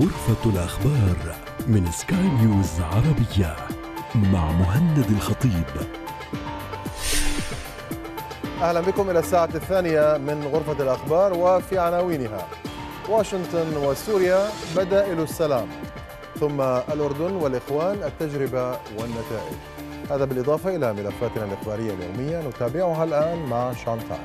غرفة الأخبار من سكاي نيوز عربية مع مهند الخطيب أهلا بكم إلى الساعة الثانية من غرفة الأخبار وفي عناوينها واشنطن وسوريا بدائل السلام ثم الأردن والإخوان التجربة والنتائج هذا بالإضافة إلى ملفاتنا الإخبارية اليومية نتابعها الآن مع شانتال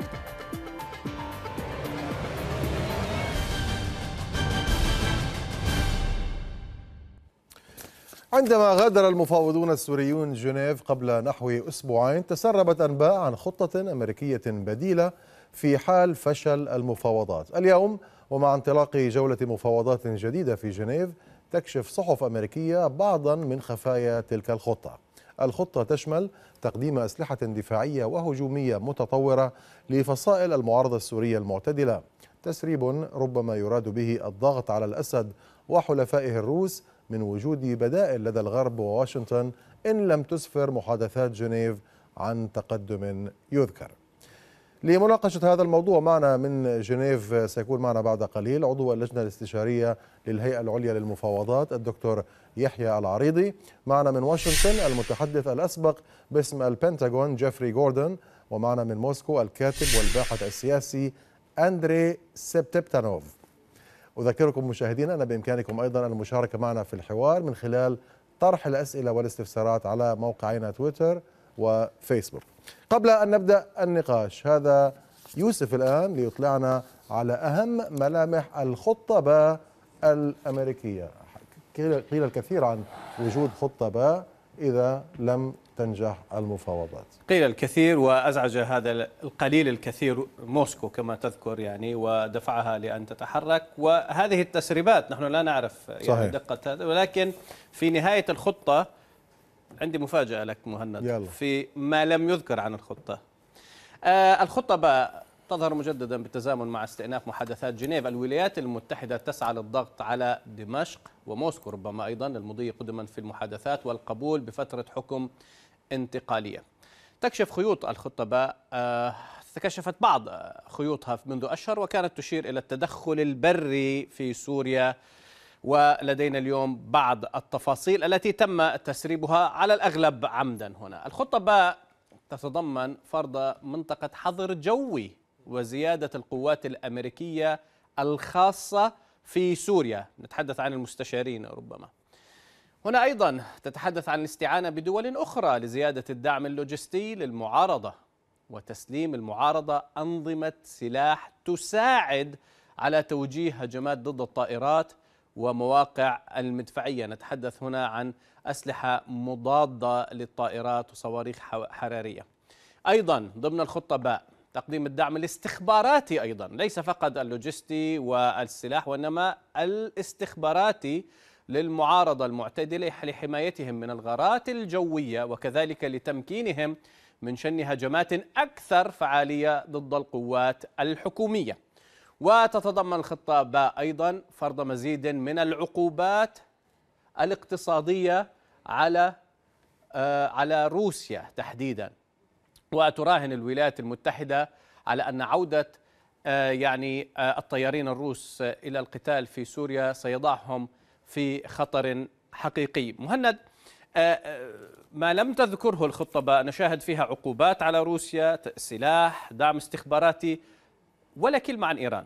عندما غادر المفاوضون السوريون جنيف قبل نحو أسبوعين تسربت أنباء عن خطة أمريكية بديلة في حال فشل المفاوضات اليوم ومع انطلاق جولة مفاوضات جديدة في جنيف تكشف صحف أمريكية بعضا من خفايا تلك الخطة الخطة تشمل تقديم أسلحة دفاعية وهجومية متطورة لفصائل المعارضة السورية المعتدلة تسريب ربما يراد به الضغط على الأسد وحلفائه الروس من وجود بدائل لدى الغرب وواشنطن إن لم تسفر محادثات جنيف عن تقدم يذكر لمناقشة هذا الموضوع معنا من جنيف سيكون معنا بعد قليل عضو اللجنة الاستشارية للهيئة العليا للمفاوضات الدكتور يحيى العريضي معنا من واشنطن المتحدث الأسبق باسم البنتاغون جيفري جوردن ومعنا من موسكو الكاتب والباحث السياسي أندري سبتبتانوف أذكركم مشاهدينا أن بإمكانكم أيضا المشاركة معنا في الحوار من خلال طرح الأسئلة والاستفسارات على موقعينا تويتر وفيسبوك قبل أن نبدأ النقاش هذا يوسف الآن ليطلعنا على أهم ملامح الخطة باء الأمريكية قيل الكثير عن وجود خطة باء إذا لم تنجح المفاوضات قيل الكثير وأزعج هذا القليل الكثير موسكو كما تذكر يعني ودفعها لأن تتحرك وهذه التسريبات نحن لا نعرف يعني صحيح. دقة هذا ولكن في نهاية الخطة عندي مفاجأة لك مهند يلا. في ما لم يذكر عن الخطة آه الخطة باء تظهر مجددا بالتزامن مع استئناف محادثات جنيف الولايات المتحدة تسعى للضغط على دمشق وموسكو ربما أيضا للمضي قدما في المحادثات والقبول بفترة حكم انتقالية تكشف خيوط باء آه، تكشفت بعض خيوطها منذ أشهر وكانت تشير إلى التدخل البري في سوريا ولدينا اليوم بعض التفاصيل التي تم تسريبها على الأغلب عمدا هنا باء تتضمن فرض منطقة حظر جوي وزيادة القوات الأمريكية الخاصة في سوريا نتحدث عن المستشارين ربما هنا أيضا تتحدث عن الاستعانة بدول أخرى لزيادة الدعم اللوجستي للمعارضة وتسليم المعارضة أنظمة سلاح تساعد على توجيه هجمات ضد الطائرات ومواقع المدفعية نتحدث هنا عن أسلحة مضادة للطائرات وصواريخ حرارية أيضا ضمن الخطة باء تقديم الدعم الاستخباراتي أيضا ليس فقط اللوجستي والسلاح وإنما الاستخباراتي للمعارضة المعتدلة لحمايتهم من الغارات الجوية وكذلك لتمكينهم من شن هجمات أكثر فعالية ضد القوات الحكومية وتتضمن الخطة باء أيضا فرض مزيد من العقوبات الاقتصادية على آه، على روسيا تحديدا وتراهن الولايات المتحدة على أن عودة آه، يعني آه، الطيارين الروس إلى القتال في سوريا سيضعهم في خطر حقيقي مهند آه، آه، ما لم تذكره الخطبة نشاهد فيها عقوبات على روسيا سلاح دعم استخباراتي ولا كلمة عن إيران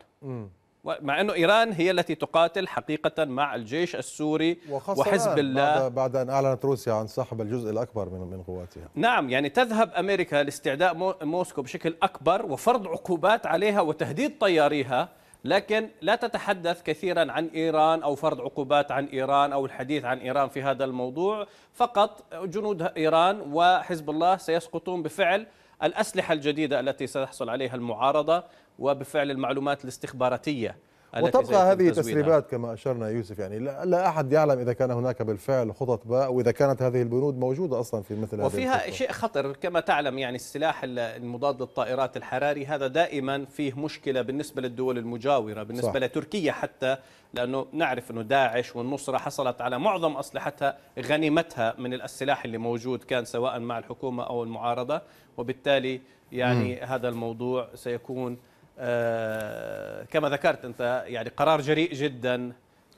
مع أنه إيران هي التي تقاتل حقيقة مع الجيش السوري وحزب الله بعد, بعد أن أعلنت روسيا عن سحب الجزء الأكبر من من قواتها نعم يعني تذهب أمريكا لاستعداء موسكو بشكل أكبر وفرض عقوبات عليها وتهديد طياريها لكن لا تتحدث كثيرا عن إيران أو فرض عقوبات عن إيران أو الحديث عن إيران في هذا الموضوع فقط جنود إيران وحزب الله سيسقطون بفعل الأسلحة الجديدة التي ستحصل عليها المعارضة وبفعل المعلومات الاستخباراتية وتبقى هذه تسريبات كما اشرنا يوسف يعني لا, لا احد يعلم اذا كان هناك بالفعل خطط باء واذا كانت هذه البنود موجوده اصلا في مثل وفيها هذه شيء خطر كما تعلم يعني السلاح المضاد للطائرات الحراري هذا دائما فيه مشكله بالنسبه للدول المجاوره بالنسبه صح. لتركيا حتى لانه نعرف انه داعش والنصره حصلت على معظم اسلحتها غنيمتها من السلاح اللي موجود كان سواء مع الحكومه او المعارضه وبالتالي يعني م. هذا الموضوع سيكون آه، كما ذكرت انت يعني قرار جريء جدا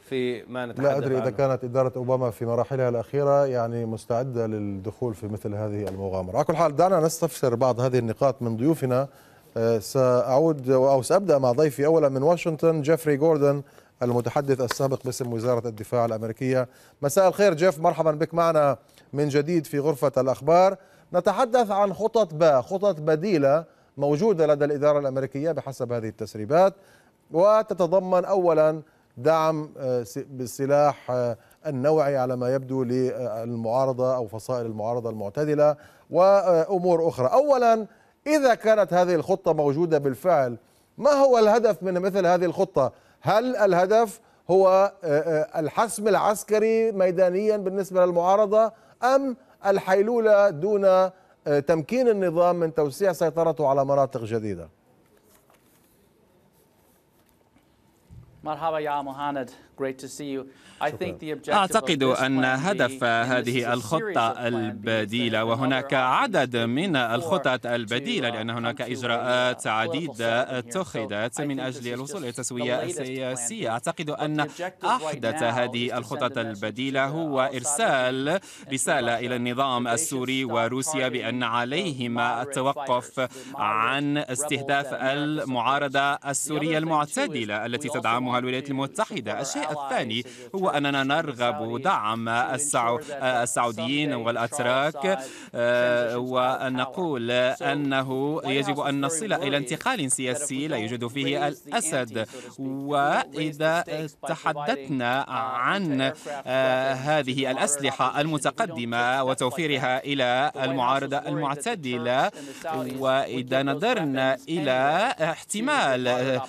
في ما نتحدث لا ادري اذا كانت اداره اوباما في مراحلها الاخيره يعني مستعده للدخول في مثل هذه المغامره، على كل حال دعنا نستفسر بعض هذه النقاط من ضيوفنا آه، ساعود او سابدا مع ضيفي اولا من واشنطن جيفري جوردن المتحدث السابق باسم وزاره الدفاع الامريكيه، مساء الخير جيف مرحبا بك معنا من جديد في غرفه الاخبار، نتحدث عن خطط باء، خطط بديله موجودة لدى الإدارة الأمريكية بحسب هذه التسريبات وتتضمن أولا دعم آه، بالسلاح آه، النوعي على ما يبدو للمعارضة أو فصائل المعارضة المعتدلة وأمور أخرى أولا إذا كانت هذه الخطة موجودة بالفعل ما هو الهدف من مثل هذه الخطة هل الهدف هو آه، الحسم العسكري ميدانيا بالنسبة للمعارضة أم الحيلولة دون آه، تمكين النظام من توسيع سيطرته على مناطق جديده مرحبا يا مهند أعتقد أن هدف هذه الخطة البديلة وهناك عدد من الخطط البديلة لأن uh, هناك إجراءات عديدة اتخذت من أجل الوصول إلى التسوية السياسية أعتقد أن أحدث هذه الخطط البديلة هو إرسال رسالة إلى النظام السوري وروسيا بأن عليهما التوقف عن استهداف المعارضة السورية المعتدلة التي تدعمها الولايات المتحدة الشيء الثاني هو أننا نرغب دعم آه، السعوديين والأتراك آه، ونقول أنه يجب أن نصل إلى انتقال سياسي لا يوجد فيه الأسد وإذا تحدثنا uh, عن آه، هذه الأسلحة المتقدمة وتوفيرها إلى المعارضة المعتدلة وإذا نظرنا إلى احتمال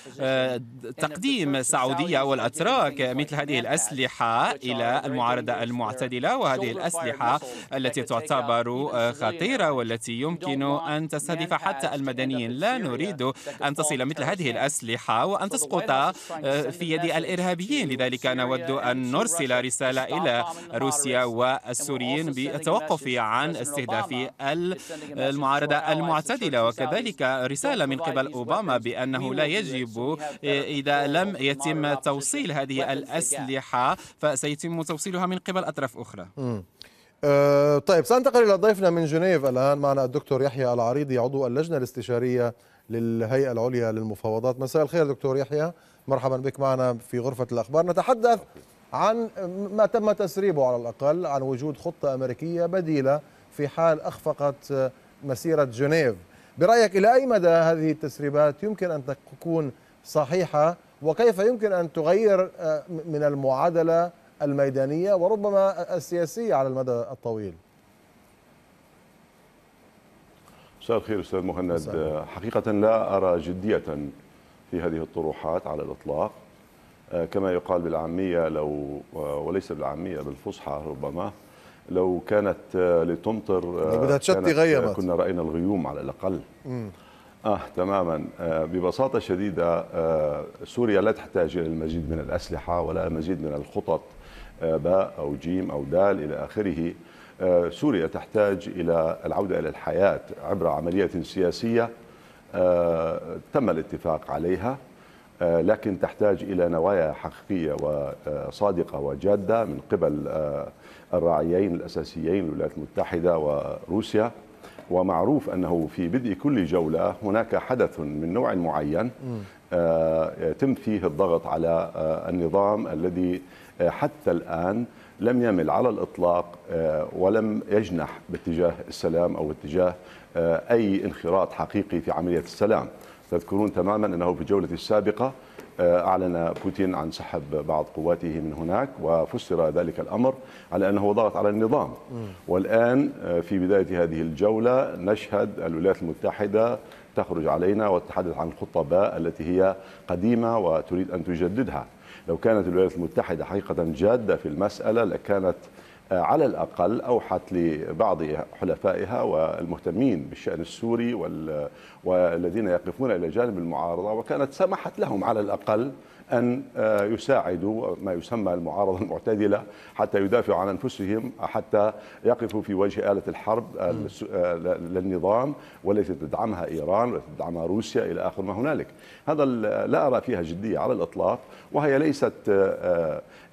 تقديم السعودية والأتراك مثل هذه الأسلحة إلى المعارضة المعتدلة وهذه الأسلحة التي تعتبر آه، خطيرة والتي يمكن أن تستهدف حتى المدنيين لا نريد أن تصل مثل هذه الأسلحة وأن تسقط آه، في يد الإرهابيين لذلك نود أن نرسل رسالة إلى روسيا والسوريين بالتوقف عن استهداف المعارضة المعتدلة وكذلك رسالة من قبل أوباما بأنه لا يجب آه، إذا لم يتم توصيل هذه الأسلحة فسيتم توصيلها من قبل أطراف أخرى أه طيب سأنتقل إلى ضيفنا من جنيف الآن معنا الدكتور يحيى العريضي عضو اللجنة الاستشارية للهيئة العليا للمفاوضات مساء الخير دكتور يحيى مرحبا بك معنا في غرفة الأخبار نتحدث عن ما تم تسريبه على الأقل عن وجود خطة أمريكية بديلة في حال أخفقت مسيرة جنيف برأيك إلى أي مدى هذه التسريبات يمكن أن تكون صحيحة وكيف يمكن أن تغير آه، من المعادلة الميدانية وربما السياسية على المدى الطويل مساء الخير أستاذ مهند آه، حقيقة لا أرى جدية في هذه الطروحات على الإطلاق آه، كما يقال بالعامية لو وليس بالعامية بالفصحى ربما لو كانت لتمطر بدها تشتي كنا رأينا الغيوم على الأقل م. اه تماما آه، ببساطه شديده آه، سوريا لا تحتاج الى المزيد من الاسلحه ولا المزيد من الخطط آه، باء او جيم او دال الى اخره سوريا تحتاج الى العوده الى الحياه عبر عمليه سياسيه تم الاتفاق عليها لكن تحتاج الى نوايا حقيقيه وصادقه وجاده من قبل الراعيين الاساسيين الولايات المتحده وروسيا ومعروف أنه في بدء كل جولة هناك حدث من نوع معين آه، يتم فيه الضغط على آه، النظام الذي آه، حتى الآن لم يمل على الإطلاق ولم يجنح باتجاه السلام أو باتجاه أي انخراط حقيقي في عملية السلام تذكرون تماما أنه في الجولة السابقة آه، أعلن بوتين عن سحب بعض قواته من هناك وفسر ذلك الأمر على أنه ضغط على النظام والآن آه، في بداية هذه الجولة نشهد الولايات المتحدة تخرج علينا وتتحدث عن خطة باء التي هي قديمة وتريد أن تجددها لو كانت الولايات المتحدة حقيقة جادة في المسألة لكانت على الأقل أوحت لبعض حلفائها والمهتمين بالشأن السوري والذين يقفون إلى جانب المعارضة وكانت سمحت لهم على الأقل أن آه، يساعدوا ما يسمى المعارضة المعتدلة حتى يدافعوا عن أنفسهم حتى يقفوا في وجه آلة الحرب آه، آه، للنظام والتي تدعمها إيران وتدعمها روسيا إلى آخر ما هنالك هذا لا أرى فيها جدية على الإطلاق وهي ليست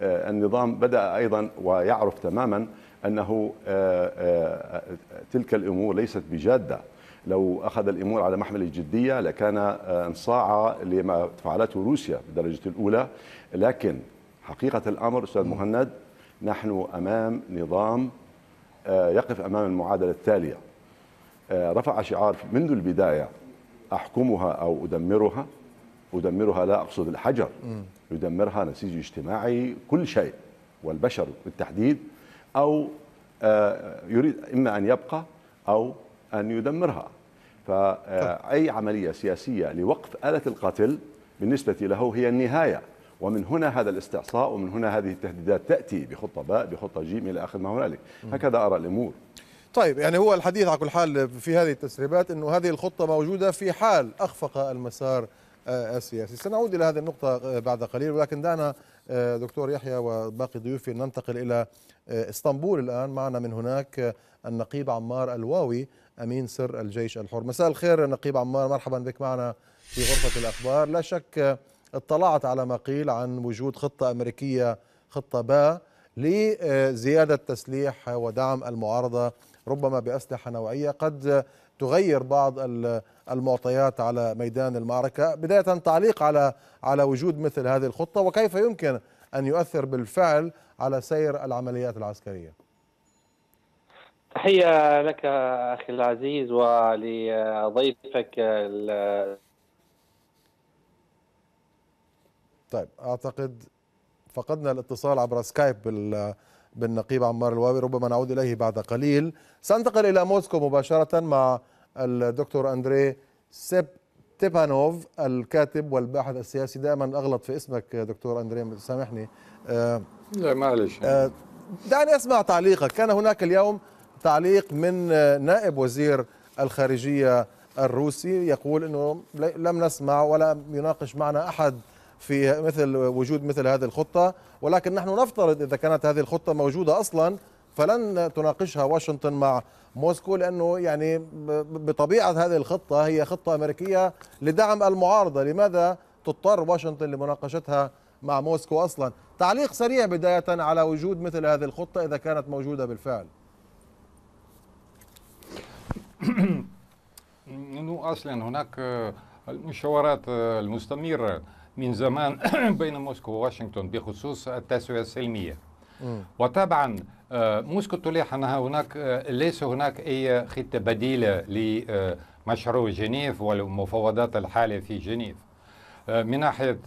النظام بدأ أيضا ويعرف تماما أنه تلك الأمور ليست بجادة لو أخذ الأمور على محمل الجدية لكان آه، انصاع لما فعلته روسيا بالدرجة الأولى لكن حقيقة الأمر أستاذ مهند نحن أمام نظام آه، يقف أمام المعادلة التالية آه، رفع شعار منذ البداية أحكمها أو أدمرها أدمرها لا أقصد الحجر يدمرها نسيج اجتماعي كل شيء والبشر بالتحديد أو يريد إما أن يبقى أو أن يدمرها فأي آه، طيب. عملية سياسية لوقف آلة القتل بالنسبة له هي النهاية ومن هنا هذا الاستعصاء ومن هنا هذه التهديدات تأتي بخطة باء بخطة جيم إلى آخر ما هنالك هكذا أرى الأمور طيب يعني هو الحديث على كل حال في هذه التسريبات أنه هذه الخطة موجودة في حال أخفق المسار آه، السياسي سنعود إلى هذه النقطة آه، بعد قليل ولكن دعنا دكتور يحيى وباقي ضيوفي ننتقل إلى اسطنبول الآن معنا من هناك النقيب عمار الواوي امين سر الجيش الحر مساء الخير نقيب عمار مرحبا بك معنا في غرفه الاخبار لا شك اطلعت على ما قيل عن وجود خطه امريكيه خطه باء لزياده تسليح ودعم المعارضه ربما باسلحه نوعيه قد تغير بعض المعطيات على ميدان المعركه بدايه تعليق على على وجود مثل هذه الخطه وكيف يمكن ان يؤثر بالفعل على سير العمليات العسكريه تحية لك أخي العزيز ولضيفك طيب أعتقد فقدنا الاتصال عبر سكايب بال بالنقيب عمار الواوي ربما نعود إليه بعد قليل سأنتقل إلى موسكو مباشرة مع الدكتور أندري سيب تيبانوف الكاتب والباحث السياسي دائما أغلط في اسمك دكتور أندري سامحني آه، لا معلش آه، دعني أسمع تعليقك كان هناك اليوم تعليق من نائب وزير الخارجية الروسي يقول أنه لم نسمع ولا يناقش معنا أحد في مثل وجود مثل هذه الخطة ولكن نحن نفترض إذا كانت هذه الخطة موجودة أصلا فلن تناقشها واشنطن مع موسكو لأنه يعني بطبيعة هذه الخطة هي خطة أمريكية لدعم المعارضة لماذا تضطر واشنطن لمناقشتها مع موسكو أصلا تعليق سريع بداية على وجود مثل هذه الخطة إذا كانت موجودة بالفعل انه اصلا هناك آه، المشاورات آه، المستمره من زمان بين موسكو وواشنطن بخصوص التسويه السلميه وطبعا آه، موسكو تلاح ان هناك ليس هناك اي خطه بديله لمشروع جنيف والمفاوضات الحاليه في جنيف من ناحيه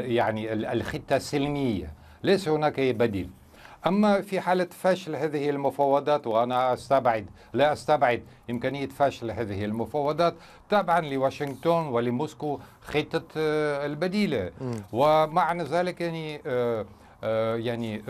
يعني الخطه السلميه ليس هناك اي بديل أما في حالة فشل هذه المفاوضات وأنا أستبعد لا أستبعد إمكانية فشل هذه المفاوضات طبعا لواشنطن ولموسكو خطة آه، البديلة ومعنى ذلك يعني آه، آه، يعني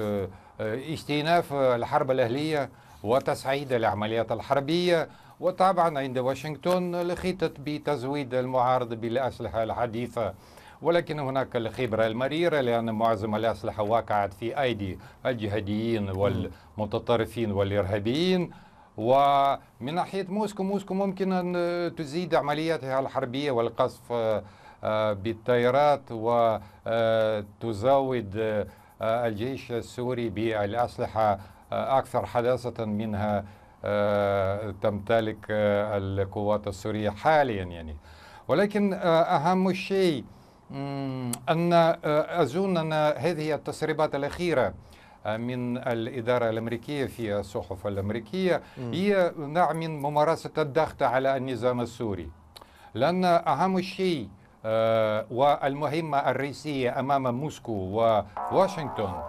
استئناف الحرب الأهلية وتصعيد العمليات الحربية وطبعا عند واشنطن لخطه بتزويد المعارضة بالأسلحة الحديثة ولكن هناك الخبرة المريرة لأن معظم الأسلحة وقعت في أيدي الجهاديين والمتطرفين والإرهابيين ومن ناحية موسكو موسكو ممكن أن تزيد عملياتها الحربية والقصف آه، آه، بالطائرات وتزود آه، الجيش السوري بالأسلحة أكثر حداثة منها تمتلك القوات السورية حاليا يعني ولكن أهم شيء أن أظن آه، أن هذه التسريبات الأخيرة آه، من الإدارة الأمريكية في الصحف الأمريكية هي نوع من ممارسة الضغط على النظام السوري لأن أهم شيء آه، والمهمة الرئيسية أمام موسكو وواشنطن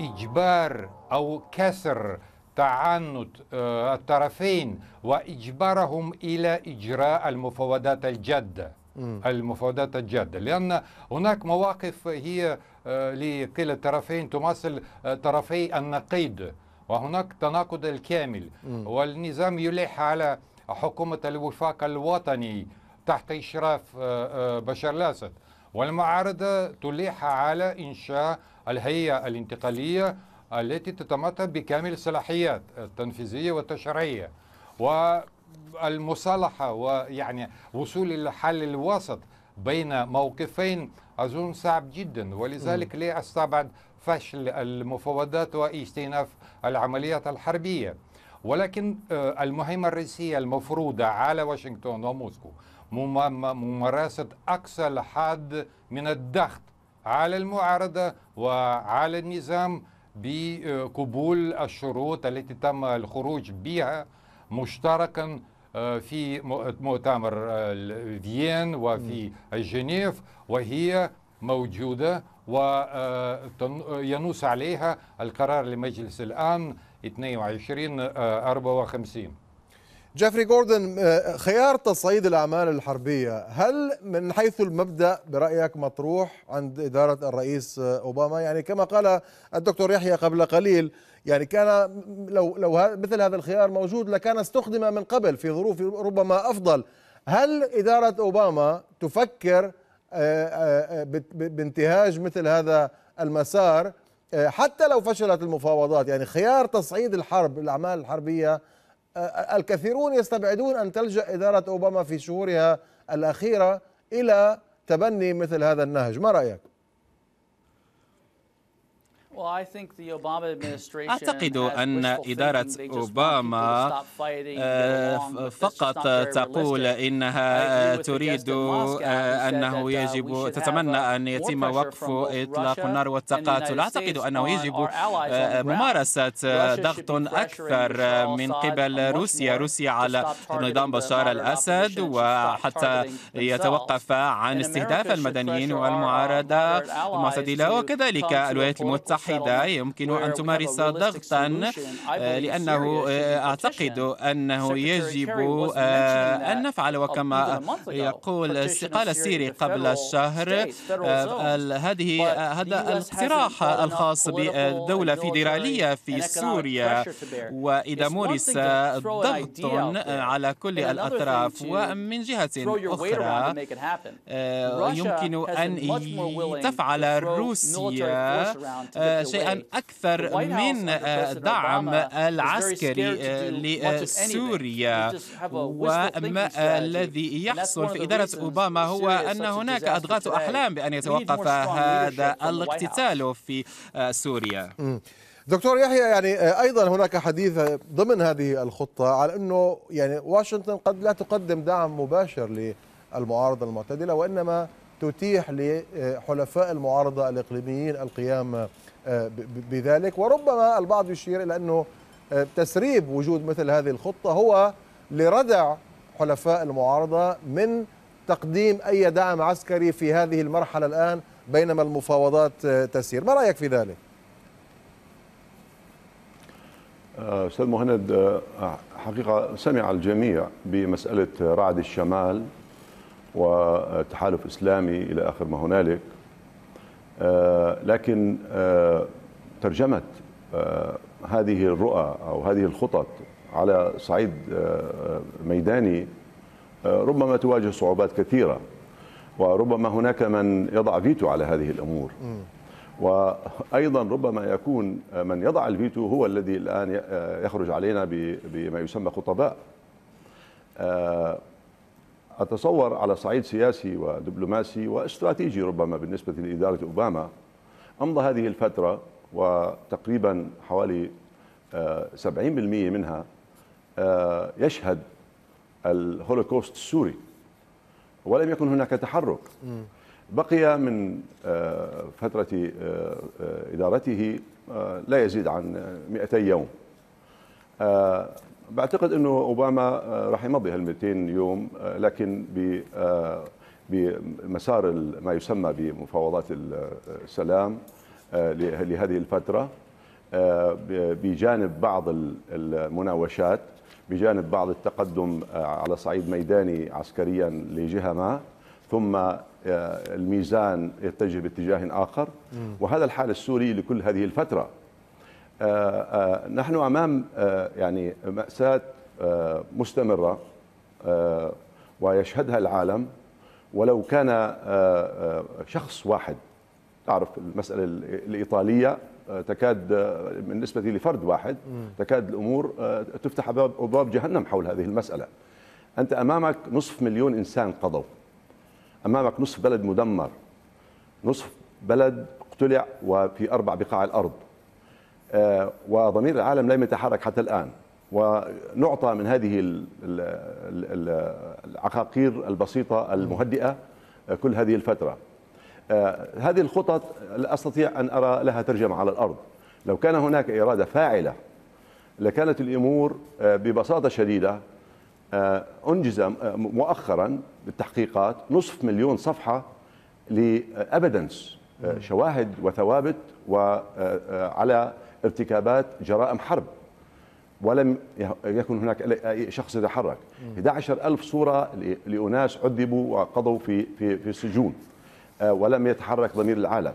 إجبار أو كسر تعنت الطرفين وإجبارهم إلى إجراء المفاوضات الجادة المفاوضات الجادة لأن هناك مواقف هي آه، لكلا الطرفين تماثل آه، طرفي النقيض وهناك تناقض الكامل والنظام يلح على حكومة الوفاق الوطني تحت إشراف آه، بشار الأسد والمعارضة تلح على إنشاء الهيئة الانتقالية التي تتمتع بكامل الصلاحيات التنفيذية والتشريعية و المصالحة ويعني وصول إلى حل الوسط بين موقفين أظن صعب جدا ولذلك لا أستبعد فشل المفاوضات واجتناف العمليات الحربية ولكن آه، المهمة الرئيسية المفروضة على واشنطن وموسكو ممارسة أقصى الحد من الضغط على المعارضة وعلى النظام بقبول الشروط التي تم الخروج بها مشتركا آه، في مؤتمر آه، فيين وفي جنيف وهي موجودة وينوس آه، عليها القرار لمجلس الآن 22-54 جيفري جوردن خيار تصعيد الأعمال الحربية هل من حيث المبدأ برأيك مطروح عند إدارة الرئيس أوباما يعني كما قال الدكتور يحيى قبل قليل يعني كان لو لو مثل هذا الخيار موجود لكان استخدم من قبل في ظروف ربما افضل هل اداره اوباما تفكر آه، آه، آه، بانتهاج مثل هذا المسار حتى لو فشلت المفاوضات يعني خيار تصعيد الحرب الاعمال الحربيه الكثيرون يستبعدون ان تلجا اداره اوباما في شهورها الاخيره الى تبني مثل هذا النهج ما رايك أعتقد أن إدارة أوباما uh, فقط تقول إنها تريد uh, أنه uh, يجب تتمنى أن يتم وقف إطلاق النار والتقاتل أعتقد أنه يجب ممارسة ضغط أكثر من قبل روسيا روسيا على نظام بشار الأسد وحتى يتوقف عن استهداف المدنيين والمعارضة المعتدلة وكذلك الولايات المتحدة واحدة يمكن أن تمارس ضغطا آه، لأنه آه، أعتقد أنه يجب آه، أن نفعل وكما يقول استقال سيري قبل شهر هذه هذا الاقتراح الخاص بدولة فيدرالية في سوريا وإذا مورس ضغط على كل الأطراف ومن جهة أخرى يمكن أن تفعل روسيا شيئا أكثر من آه، دعم العسكري آه، لسوريا وما الذي يحصل في إدارة أوباما هو أن هناك أضغاث أحلام بأن يتوقف هذا الاقتتال في آه، سوريا دكتور يحيى يعني ايضا هناك حديث ضمن هذه الخطه على انه يعني واشنطن قد لا تقدم دعم مباشر للمعارضه المعتدله وانما تتيح لحلفاء المعارضه الاقليميين القيام آه، بذلك وربما البعض يشير إلى أنه آه، تسريب وجود مثل هذه الخطة هو لردع حلفاء المعارضة من تقديم أي دعم عسكري في هذه المرحلة الآن بينما المفاوضات آه، تسير ما رأيك في ذلك؟ أستاذ مهند حقيقة سمع الجميع بمسألة رعد الشمال وتحالف إسلامي إلى آخر ما هنالك آه، لكن آه، ترجمه آه، هذه الرؤى او هذه الخطط على صعيد ميداني ربما تواجه صعوبات كثيره وربما هناك من يضع فيتو على هذه الامور وايضا ربما يكون من يضع الفيتو هو الذي الان يخرج علينا بما يسمى خطباء أتصور على صعيد سياسي ودبلوماسي واستراتيجي ربما بالنسبة لإدارة أوباما أمضى هذه الفترة وتقريبا حوالي 70% آه، منها آه، يشهد الهولوكوست السوري ولم يكن هناك تحرك بقي من آه، فترة إدارته لا يزيد عن 200 يوم بعتقد انه اوباما آه، راح يمضي هال 200 يوم آه، لكن ب آه، بمسار ما يسمى بمفاوضات السلام لهذه الفتره بجانب بعض المناوشات بجانب بعض التقدم على صعيد ميداني عسكريا لجهه ما ثم الميزان يتجه باتجاه اخر وهذا الحال السوري لكل هذه الفتره آه، آه، نحن امام آه، يعني ماساه مستمره ويشهدها العالم ولو كان شخص واحد تعرف المساله الايطاليه تكاد بالنسبه لفرد واحد تكاد الامور تفتح ابواب جهنم حول هذه المساله انت امامك نصف مليون انسان قضوا امامك نصف بلد مدمر نصف بلد اقتلع وفي اربع بقاع الارض آه، وضمير العالم لم يتحرك حتى الآن ونعطى من هذه العقاقير البسيطة المهدئة آه، كل هذه الفترة آه، هذه الخطط لا أستطيع أن أرى لها ترجمة على الأرض لو كان هناك إرادة فاعلة لكانت الأمور ببساطة شديدة أنجز مؤخرا بالتحقيقات نصف مليون صفحة لأبدنس شواهد وثوابت وعلى ارتكابات جرائم حرب ولم يكن هناك اي شخص يتحرك 11 ألف صورة لأناس عذبوا وقضوا في, في, في السجون آه، ولم يتحرك ضمير العالم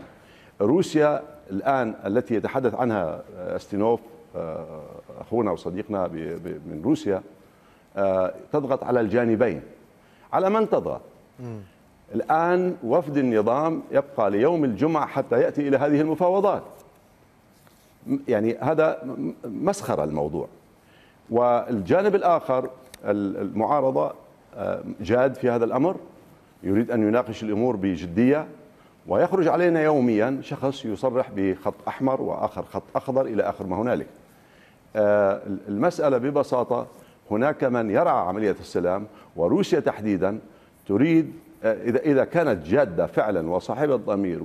روسيا الآن التي يتحدث عنها استينوف آه، آه، أخونا وصديقنا من روسيا تضغط على الجانبين على من تضغط الآن وفد النظام يبقى ليوم الجمعة حتى يأتي إلى هذه المفاوضات يعني هذا مسخره الموضوع والجانب الاخر المعارضه آه، جاد في هذا الامر يريد ان يناقش الامور بجديه ويخرج علينا يوميا شخص يصرح بخط احمر واخر خط اخضر الى اخر ما هنالك. آه، المساله ببساطه هناك من يرعى عمليه السلام وروسيا تحديدا تريد آه، اذا اذا كانت جاده فعلا وصاحبه ضمير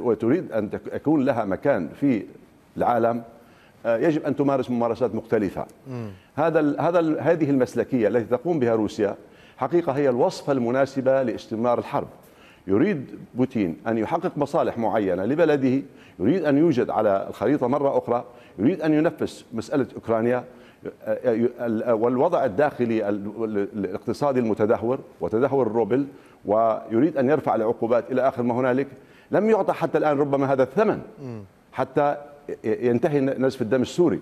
وتريد ان يكون لها مكان في العالم آه، يجب ان تمارس ممارسات مختلفه هذا هذا هذه المسلكيه التي تقوم بها روسيا حقيقه هي الوصفه المناسبه لاستمرار الحرب يريد بوتين ان يحقق مصالح معينه لبلده يريد ان يوجد على الخريطه مره اخرى يريد ان ينفس مساله اوكرانيا آه، آه، والوضع الداخلي الاقتصادي المتدهور وتدهور الروبل ويريد ان يرفع العقوبات الى اخر ما هنالك لم يعطى حتى الان ربما هذا الثمن حتى ينتهي نزف الدم السوري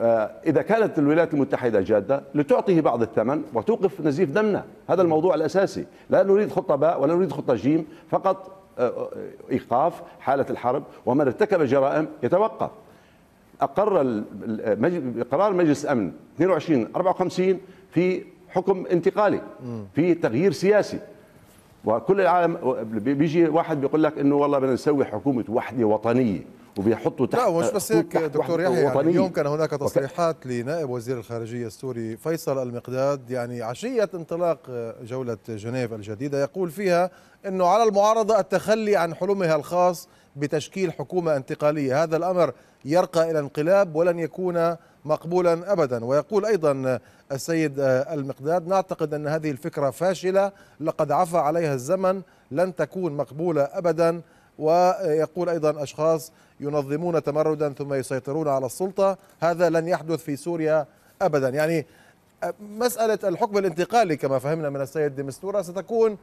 آه، إذا كانت الولايات المتحدة جادة لتعطيه بعض الثمن وتوقف نزيف دمنا هذا الموضوع الأساسي لا نريد خطة باء ولا نريد خطة جيم فقط آه، آه، إيقاف حالة الحرب ومن ارتكب جرائم يتوقف أقر قرار مجلس الأمن 22 54 في حكم انتقالي في تغيير سياسي وكل العالم بيجي واحد بيقول لك انه والله بدنا نسوي حكومه وحده وطنيه وبيحطوا تحت لا مش بس هيك دكتور يحيى يعني اليوم كان هناك تصريحات لنائب وزير الخارجيه السوري فيصل المقداد يعني عشيه انطلاق جوله جنيف الجديده يقول فيها انه على المعارضه التخلي عن حلمها الخاص بتشكيل حكومه انتقاليه، هذا الامر يرقى الى انقلاب ولن يكون مقبولا ابدا، ويقول ايضا السيد المقداد نعتقد ان هذه الفكره فاشله لقد عفى عليها الزمن لن تكون مقبوله ابدا ويقول أيضا أشخاص ينظمون تمردا ثم يسيطرون على السلطة هذا لن يحدث في سوريا أبدا يعني مسألة الحكم الانتقالي كما فهمنا من السيد ديمستورا ستكون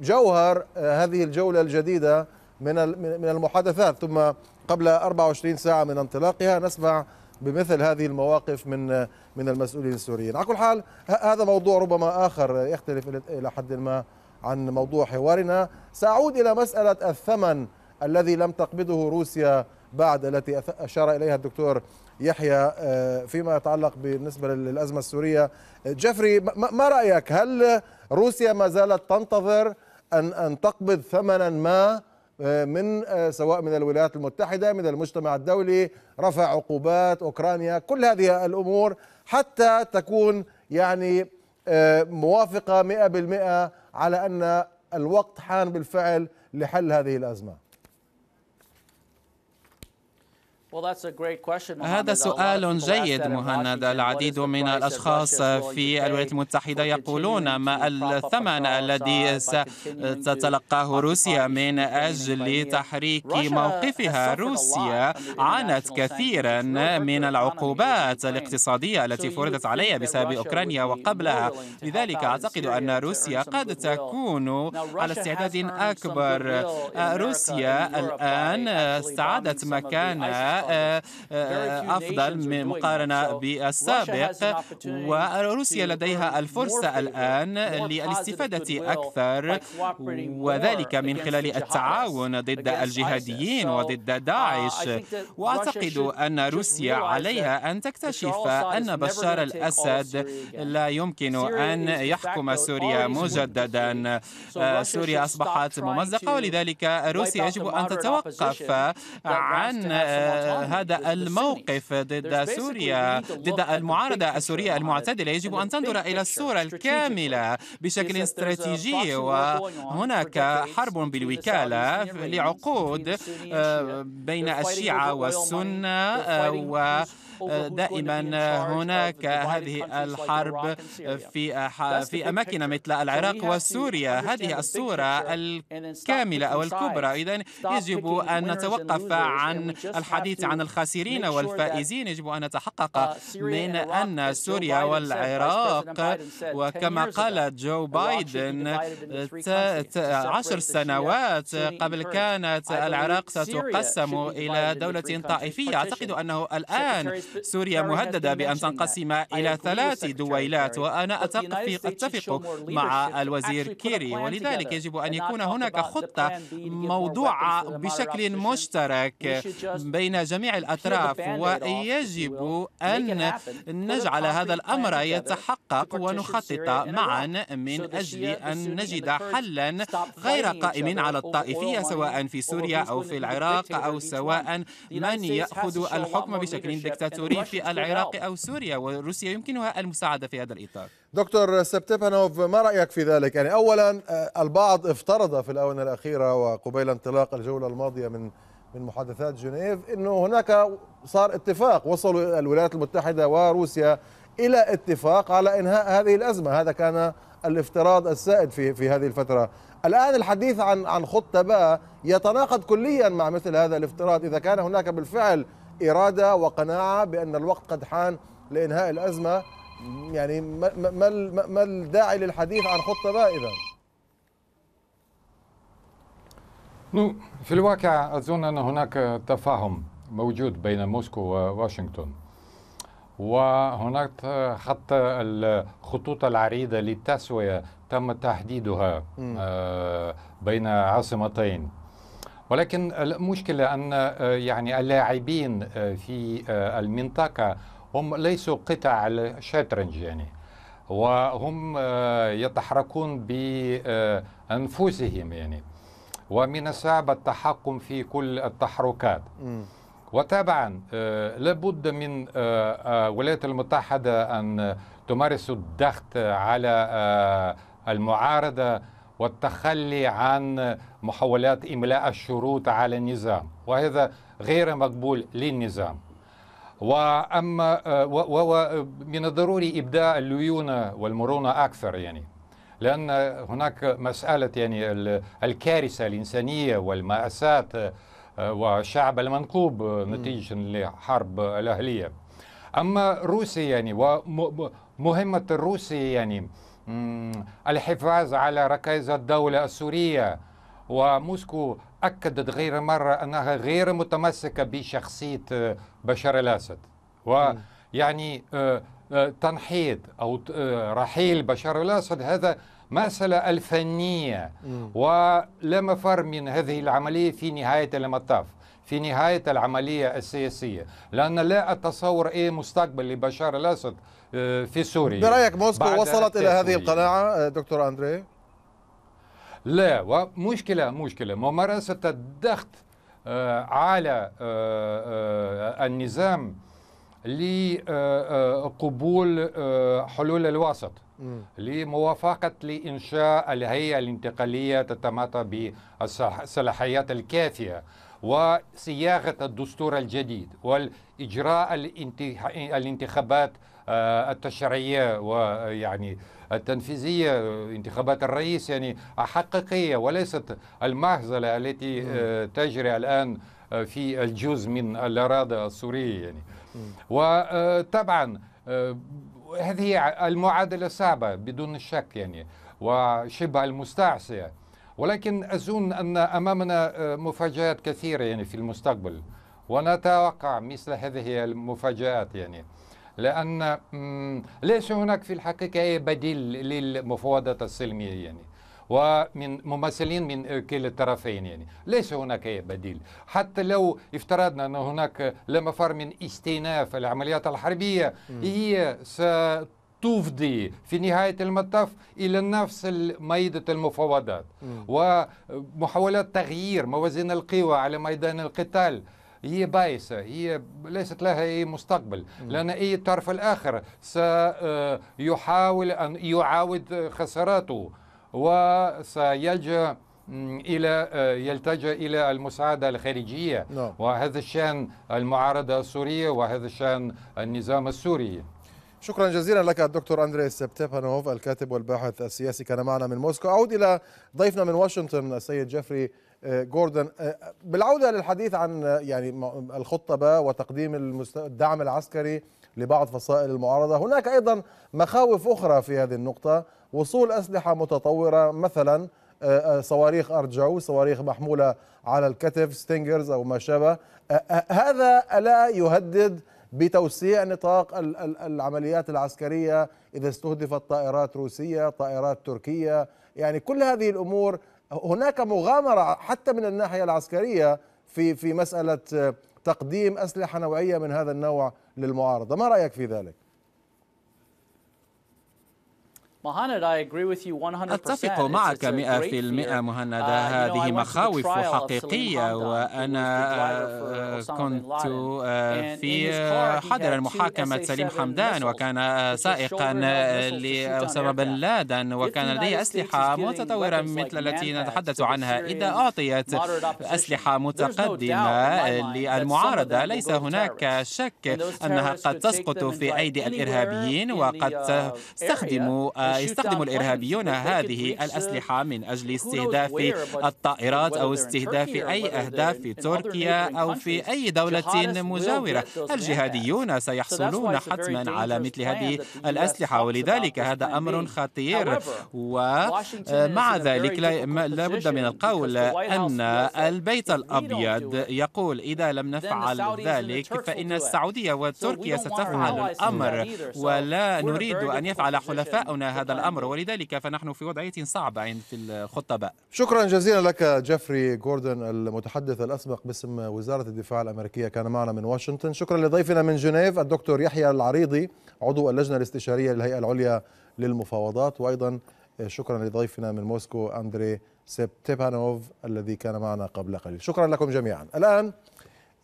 جوهر آه، هذه الجولة الجديدة من من المحادثات ثم قبل 24 ساعة من انطلاقها نسمع بمثل هذه المواقف من آه، من المسؤولين السوريين على كل حال هذا موضوع ربما آخر يختلف إلى حد ما عن موضوع حوارنا سأعود إلى مسألة الثمن الذي لم تقبضه روسيا بعد التي أشار إليها الدكتور يحيى آه، فيما يتعلق بالنسبة للأزمة السورية جيفري ما رأيك هل روسيا ما زالت تنتظر أن أن تقبض ثمنا ما آه، من آه، سواء من الولايات المتحدة من المجتمع الدولي رفع عقوبات أوكرانيا كل هذه الأمور حتى تكون يعني موافقة 100% على أن الوقت حان بالفعل لحل هذه الأزمة هذا سؤال جيد مهند العديد من الأشخاص في الولايات المتحدة يقولون ما الثمن الذي ستتلقاه روسيا من أجل تحريك موقفها روسيا عانت كثيرا من العقوبات الاقتصادية التي فرضت عليها بسبب أوكرانيا وقبلها لذلك أعتقد أن روسيا قد تكون على استعداد أكبر آه، روسيا الآن استعادت مكانها آه، آه، آه، أفضل من مقارنة بالسابق وروسيا لديها الفرصة الآن للاستفادة أكثر وذلك من خلال التعاون ضد الجهاديين وضد uh, داعش وأعتقد أن روسيا عليها أن تكتشف أن بشار الأسد لا يمكن أن يحكم سوريا مجددا سوريا أصبحت ممزقة ولذلك روسيا يجب أن تتوقف عن هذا الموقف ضد سوريا ضد المعارضة السورية المعتدلة يجب أن تنظر إلى الصورة الكاملة بشكل استراتيجي وهناك حرب بالوكالة لعقود آه، بين الشيعة والسنة آه، و آه، دائما هناك هذه الحرب في في اماكن مثل العراق وسوريا هذه الصوره الكامله او الكبرى اذا يجب ان نتوقف عن الحديث عن الخاسرين والفائزين يجب ان نتحقق uh, من ان سوريا والعراق وكما قال جو بايدن عشر سنوات قبل كانت العراق ستقسم إلى دولة طائفية أعتقد أنه الآن سوريا مهددة بأن تنقسم إلى ثلاث دويلات وأنا أتفق, أتفق مع الوزير كيري ولذلك يجب أن يكون هناك خطة موضوعة بشكل مشترك بين جميع الأطراف ويجب أن نجعل هذا الأمر يتحقق ونخطط معا من أجل أن نجد حلا غير قائم على الطائفية سواء في سوريا أو في العراق أو سواء من يأخذ الحكم بشكل دكتاتوري الدكتاتوري في العراق أو سوريا وروسيا يمكنها المساعدة في هذا الإطار دكتور سبتيفانوف ما رأيك في ذلك يعني أولا آه، البعض افترض في الآونة الأخيرة وقبيل انطلاق الجولة الماضية من من محادثات جنيف انه هناك صار اتفاق وصلوا الولايات المتحده وروسيا الى اتفاق على انهاء هذه الازمه، هذا كان الافتراض السائد في في هذه الفتره. الان الحديث عن عن خطه باء يتناقض كليا مع مثل هذا الافتراض اذا كان هناك بالفعل اراده وقناعه بان الوقت قد حان لانهاء الازمه يعني ما الداعي للحديث عن خطه إذا في الواقع اظن ان هناك تفاهم موجود بين موسكو وواشنطن وهناك حتى الخطوط العريضه للتسويه تم تحديدها آه، بين عاصمتين ولكن المشكلة أن آه، يعني اللاعبين آه، في آه، المنطقة هم ليسوا قطع الشطرنج يعني وهم يتحركون بأنفسهم يعني ومن الصعب التحكم في كل التحركات وطبعا لابد من الولايات المتحدة أن تمارس الضغط على المعارضة والتخلي عن محاولات إملاء الشروط على النظام وهذا غير مقبول للنظام وأما آه، ومن الضروري إبداء الليونة والمرونة أكثر يعني لأن هناك مسألة يعني الكارثة الإنسانية والمأساة آه، وشعب المنكوب آه، نتيجة لحرب الأهلية أما روسيا يعني ومهمة الروسي يعني الحفاظ على ركائز الدولة السورية وموسكو أكدت غير مرة أنها غير متمسكة بشخصية آه، بشار الأسد ويعني آه، آه، تنحيط أو رحيل بشار الأسد هذا مسألة الفنية ولا مفر من هذه العملية في نهاية المطاف في نهاية العملية السياسية لأن لا أتصور أي مستقبل لبشار الأسد آه، في سوريا برايك موسكو وصلت الى هذه القناعه آه، دكتور اندري لا ومشكله مشكله ممارسه الضغط آه، على النظام لقبول حلول الوسط لموافقة لإنشاء الهيئة الانتقالية تتمتع بالصلاحيات الكافية وصياغة الدستور الجديد والإجراء الانتخابات التشريعيه ويعني التنفيذيه انتخابات الرئيس يعني حقيقيه وليست المهزله التي آه، تجري الان آه، في الجزء من الاراضي السوريه يعني وطبعا آه، هذه المعادله صعبه بدون شك يعني وشبه المستعصيه ولكن اظن ان امامنا مفاجات كثيره يعني في المستقبل ونتوقع مثل هذه المفاجات يعني لأن ليس هناك في الحقيقة اي بديل للمفاوضات السلمية يعني ومن ممثلين من كلا الطرفين يعني ليس هناك اي بديل حتى لو افترضنا أن هناك لمفر من استئناف العمليات الحربية هي تفضي في نهاية المطاف إلى نفس مائدة المفاوضات ومحاولات تغيير موازين القوى على ميدان القتال هي بائسة هي ليست لها أي مستقبل لأن أي طرف الآخر سيحاول آه، أن يعاود خسارته وسيلجأ الى آه، يلتجا الى المساعده الخارجيه no. نعم. وهذا الشان المعارضه السوريه وهذا الشان النظام السوري شكرا جزيلا لك الدكتور أندري سبتيبانوف الكاتب والباحث السياسي كان معنا من موسكو اعود الى ضيفنا من واشنطن السيد جيفري آه، جوردن آه، بالعوده للحديث عن آه، يعني الخطه وتقديم الدعم العسكري لبعض فصائل المعارضه، هناك ايضا مخاوف اخرى في هذه النقطه وصول اسلحه متطوره مثلا صواريخ ارجو، صواريخ محموله على الكتف ستينجرز او ما شابه، هذا الا يهدد بتوسيع نطاق العمليات العسكريه اذا استهدفت طائرات روسيه، طائرات تركيه، يعني كل هذه الامور هناك مغامره حتى من الناحيه العسكريه في في مساله تقديم اسلحه نوعيه من هذا النوع للمعارضه ما رايك في ذلك أتفق معك مئة في المئة مهند uh, هذه مخاوف حقيقية وأنا uh, كنت uh, في حضر محاكمة سليم حمدان وكان سائقا لأسامة بن لادن وكان لديه أسلحة متطورة مثل التي نتحدث عنها إذا أعطيت أسلحة متقدمة للمعارضة ليس هناك شك أنها قد تسقط في أيدي الإرهابيين وقد تستخدم يستخدم الإرهابيون هذه الأسلحة من أجل استهداف الطائرات أو استهداف أي أهداف في تركيا أو في أي دولة مجاورة الجهاديون سيحصلون حتما على مثل هذه الأسلحة ولذلك هذا أمر خطير ومع ذلك لابد من القول أن البيت الأبيض يقول إذا لم نفعل ذلك فإن السعودية وتركيا ستفعل الأمر ولا نريد أن يفعل حلفاؤنا هذا هذا طيب. الأمر ولذلك فنحن في وضعية صعبة في الخطباء شكرا جزيلا لك جيفري جوردن المتحدث الأسبق باسم وزارة الدفاع الأمريكية كان معنا من واشنطن شكرا لضيفنا من جنيف الدكتور يحيى العريضي عضو اللجنة الاستشارية للهيئة العليا للمفاوضات وأيضا شكرا لضيفنا من موسكو أندري سيبتيبانوف الذي كان معنا قبل قليل شكرا لكم جميعا الآن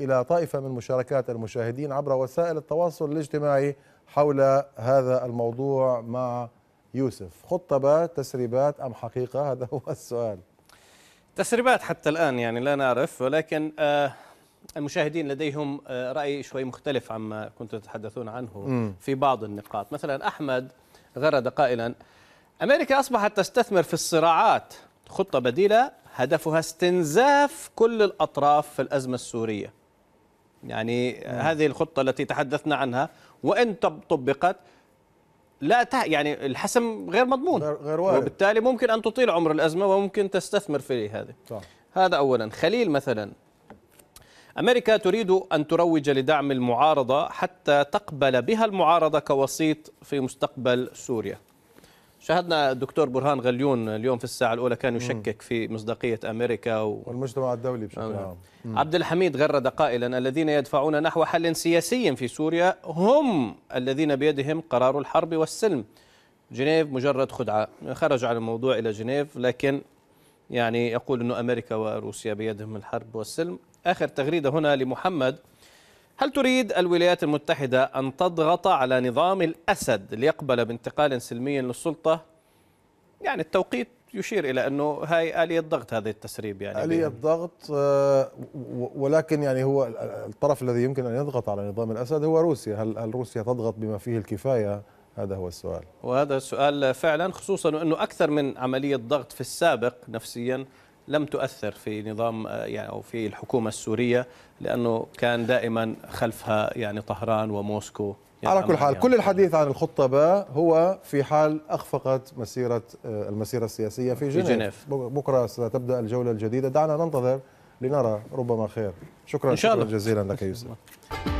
إلى طائفة من مشاركات المشاهدين عبر وسائل التواصل الاجتماعي حول هذا الموضوع مع يوسف خطبات تسريبات أم حقيقة هذا هو السؤال تسريبات حتى الآن يعني لا نعرف ولكن آه، المشاهدين لديهم آه، رأي شوي مختلف عما كنتم تتحدثون عنه في بعض النقاط مثلا أحمد غرد قائلا أمريكا أصبحت تستثمر في الصراعات خطة بديلة هدفها استنزاف كل الأطراف في الأزمة السورية يعني آه، هذه الخطة التي تحدثنا عنها وإن طبقت لا تح... يعني الحسم غير مضمون غير وارد. وبالتالي ممكن ان تطيل عمر الازمه وممكن تستثمر في هذه هذا اولا خليل مثلا امريكا تريد ان تروج لدعم المعارضه حتى تقبل بها المعارضه كوسيط في مستقبل سوريا شاهدنا الدكتور برهان غليون اليوم في الساعة الأولى كان يشكك في مصداقية أمريكا و... والمجتمع الدولي بشكل عام عبد الحميد غرد قائلا الذين يدفعون نحو حل سياسي في سوريا هم الذين بيدهم قرار الحرب والسلم جنيف مجرد خدعة خرج على الموضوع إلى جنيف لكن يعني يقول أن أمريكا وروسيا بيدهم الحرب والسلم آخر تغريدة هنا لمحمد هل تريد الولايات المتحدة أن تضغط على نظام الأسد ليقبل بانتقال سلمي للسلطة؟ يعني التوقيت يشير إلى أنه هاي آلية ضغط هذه التسريب يعني آلية ضغط آه، ولكن يعني هو الطرف الذي يمكن أن يضغط على نظام الأسد هو روسيا هل, روسيا تضغط بما فيه الكفاية؟ هذا هو السؤال وهذا السؤال فعلا خصوصا أنه أكثر من عملية ضغط في السابق نفسيا لم تؤثر في نظام آه، يعني او في الحكومه السوريه لانه كان دائما خلفها يعني طهران وموسكو يعني على كل حال يعني كل الحديث عن الخطه باء هو في حال اخفقت مسيره آه، المسيره السياسيه في جنيف, في جنيف. بكره ستبدا الجوله الجديده دعنا ننتظر لنرى ربما خير شكرا إن شاء الله. شكرا جزيلا لك يوسف